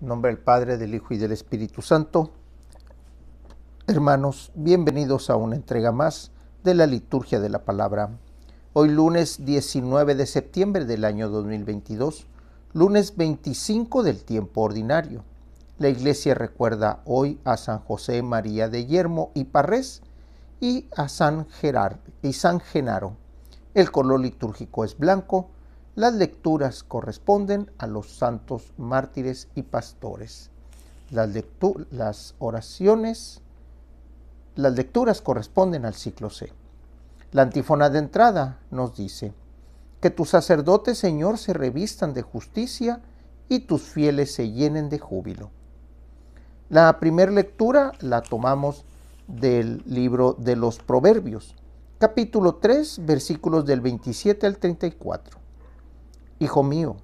nombre del Padre, del Hijo y del Espíritu Santo. Hermanos, bienvenidos a una entrega más de la liturgia de la palabra. Hoy lunes 19 de septiembre del año 2022, lunes 25 del tiempo ordinario. La iglesia recuerda hoy a San José María de Yermo y Parrés y a San Gerard y San Genaro. El color litúrgico es blanco las lecturas corresponden a los santos mártires y pastores. Las, oraciones, las lecturas corresponden al ciclo C. La antífona de entrada nos dice, que tus sacerdotes, Señor, se revistan de justicia y tus fieles se llenen de júbilo. La primera lectura la tomamos del libro de los Proverbios, capítulo 3, versículos del 27 al 34 hijo mío,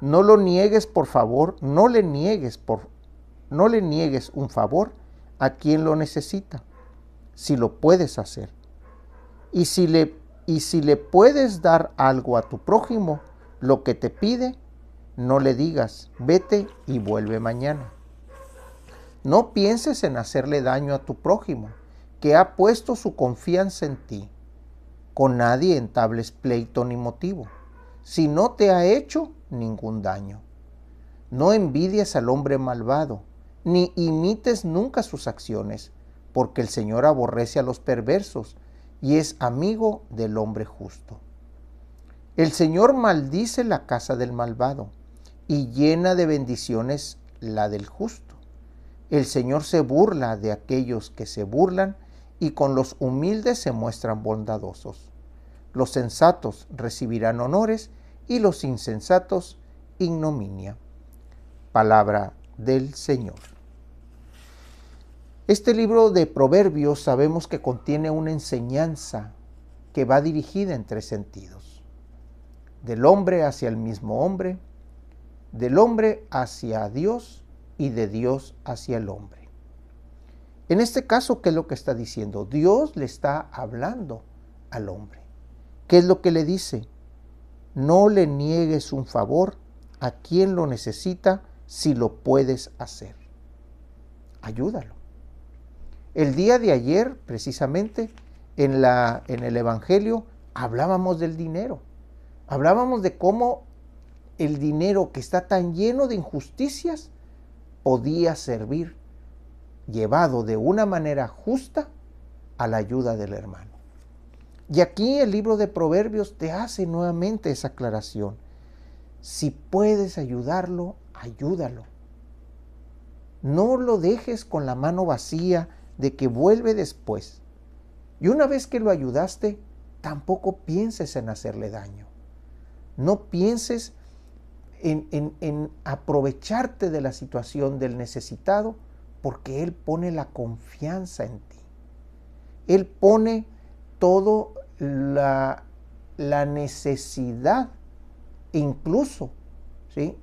no lo niegues por favor, no le niegues por no le niegues un favor a quien lo necesita, si lo puedes hacer. Y si le y si le puedes dar algo a tu prójimo, lo que te pide, no le digas, vete y vuelve mañana. No pienses en hacerle daño a tu prójimo, que ha puesto su confianza en ti. Con nadie entables pleito ni motivo si no te ha hecho ningún daño. No envidies al hombre malvado, ni imites nunca sus acciones, porque el Señor aborrece a los perversos y es amigo del hombre justo. El Señor maldice la casa del malvado y llena de bendiciones la del justo. El Señor se burla de aquellos que se burlan y con los humildes se muestran bondadosos. Los sensatos recibirán honores y los insensatos ignominia. Palabra del Señor. Este libro de Proverbios sabemos que contiene una enseñanza que va dirigida en tres sentidos. Del hombre hacia el mismo hombre, del hombre hacia Dios y de Dios hacia el hombre. En este caso, ¿qué es lo que está diciendo? Dios le está hablando al hombre. ¿Qué es lo que le dice? No le niegues un favor a quien lo necesita si lo puedes hacer. Ayúdalo. El día de ayer, precisamente, en, la, en el Evangelio, hablábamos del dinero. Hablábamos de cómo el dinero que está tan lleno de injusticias podía servir, llevado de una manera justa, a la ayuda del hermano. Y aquí el libro de Proverbios te hace nuevamente esa aclaración. Si puedes ayudarlo, ayúdalo. No lo dejes con la mano vacía de que vuelve después. Y una vez que lo ayudaste, tampoco pienses en hacerle daño. No pienses en, aprovecharte de la situación del necesitado porque Él pone la confianza en ti. Él pone toda la, la, necesidad, incluso ¿sí?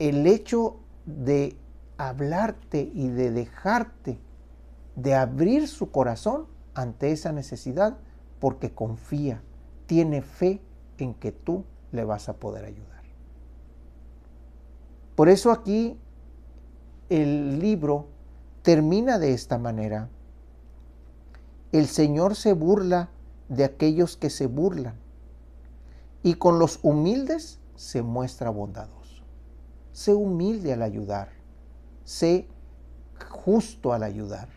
el hecho de hablarte y de dejarte, de abrir su corazón ante esa necesidad, porque confía, tiene fe en que tú le vas a poder ayudar. Por eso aquí el libro termina de esta manera el Señor se burla de aquellos que se burlan y con los humildes se muestra bondadoso. Sé humilde al ayudar, sé justo al ayudar.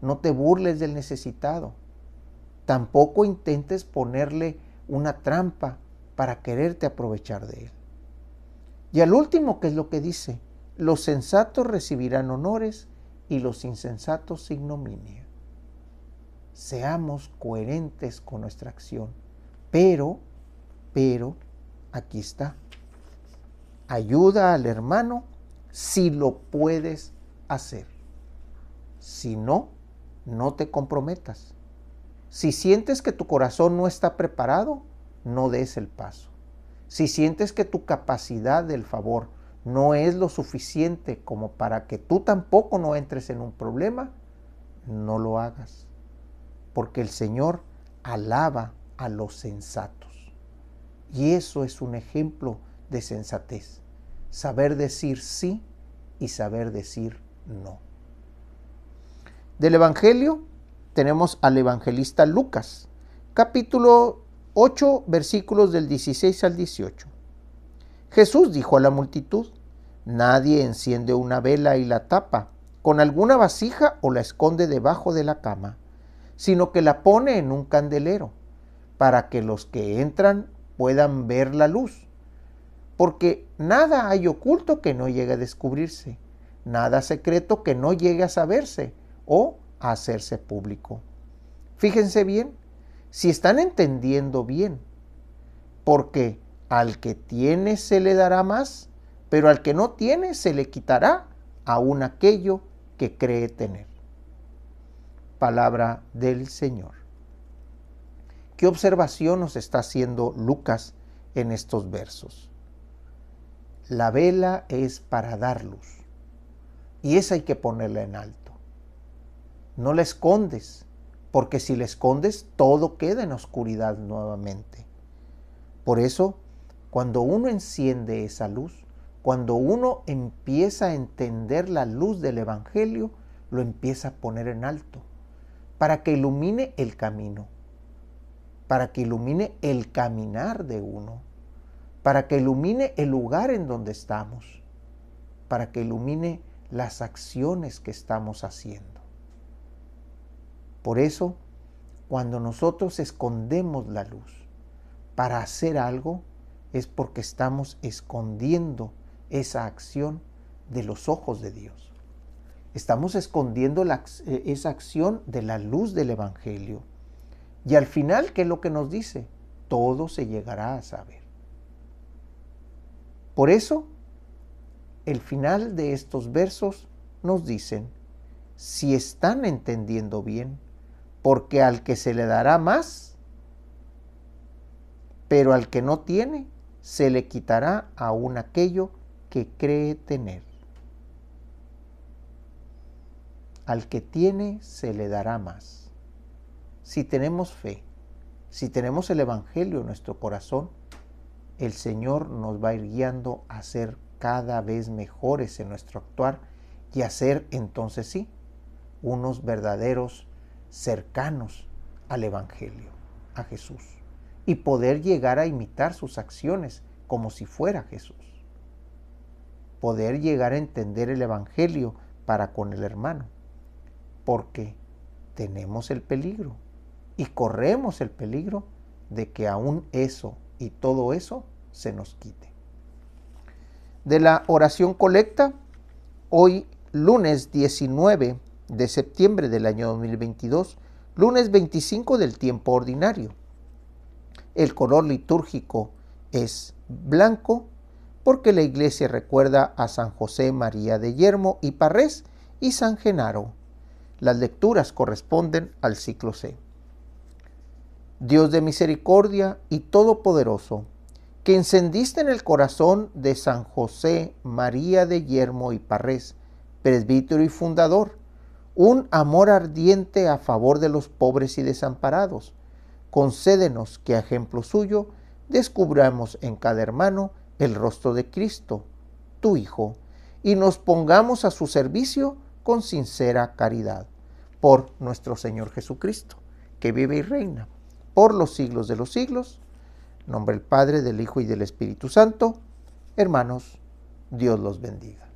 No te burles del necesitado. Tampoco intentes ponerle una trampa para quererte aprovechar de él. Y al último, que es lo que dice, los sensatos recibirán honores y los insensatos ignominia seamos coherentes con nuestra acción. Pero, pero, aquí está. Ayuda al hermano si lo puedes hacer. Si no, no te comprometas. Si sientes que tu corazón no está preparado, no des el paso. Si sientes que tu capacidad del favor no es lo suficiente como para que tú tampoco no entres en un problema, no lo hagas porque el Señor alaba a los sensatos. Y eso es un ejemplo de sensatez, saber decir sí y saber decir no. Del Evangelio tenemos al evangelista Lucas, capítulo 8, versículos del 16 al 18. Jesús dijo a la multitud, Nadie enciende una vela y la tapa con alguna vasija o la esconde debajo de la cama sino que la pone en un candelero, para que los que entran puedan ver la luz. Porque nada hay oculto que no llegue a descubrirse, nada secreto que no llegue a saberse o a hacerse público. Fíjense bien, si están entendiendo bien, porque al que tiene se le dará más, pero al que no tiene se le quitará aún aquello que cree tener palabra del Señor. ¿Qué observación nos está haciendo Lucas en estos versos? La vela es para dar luz y esa hay que ponerla en alto. No la escondes, porque si la escondes todo queda en oscuridad nuevamente. Por eso, cuando uno enciende esa luz, cuando uno empieza a entender la luz del Evangelio, lo empieza a poner en alto para que ilumine el camino, para que ilumine el caminar de uno, para que ilumine el lugar en donde estamos, para que ilumine las acciones que estamos haciendo. Por eso, cuando nosotros escondemos la luz para hacer algo, es porque estamos escondiendo esa acción de los ojos de Dios. Estamos escondiendo eh, esa acción de la luz del Evangelio. Y al final, ¿qué es lo que nos dice? Todo se llegará a saber. Por eso, el final de estos versos nos dicen, si están entendiendo bien, porque al que se le dará más, pero al que no tiene, se le quitará aún aquello que cree tener. Al que tiene se le dará más. Si tenemos fe, si tenemos el Evangelio en nuestro corazón, el Señor nos va a ir guiando a ser cada vez mejores en nuestro actuar y a ser entonces sí unos verdaderos cercanos al Evangelio, a Jesús, y poder llegar a imitar sus acciones como si fuera Jesús. Poder llegar a entender el Evangelio para con el hermano porque tenemos el peligro y corremos el peligro de que aún eso y todo eso se nos quite. De la oración colecta, hoy lunes 19 de septiembre del año 2022, lunes 25 del tiempo ordinario. El color litúrgico es blanco porque la iglesia recuerda a San José María de Yermo y Parrés y San Genaro las lecturas corresponden al ciclo C. Dios de misericordia y todopoderoso, que encendiste en el corazón de San José María de Yermo y Parrés, presbítero y fundador, un amor ardiente a favor de los pobres y desamparados. Concédenos que a ejemplo suyo descubramos en cada hermano el rostro de Cristo, tu Hijo, y nos pongamos a su servicio con sincera caridad por nuestro Señor Jesucristo, que vive y reina por los siglos de los siglos. nombre del Padre, del Hijo y del Espíritu Santo. Hermanos, Dios los bendiga.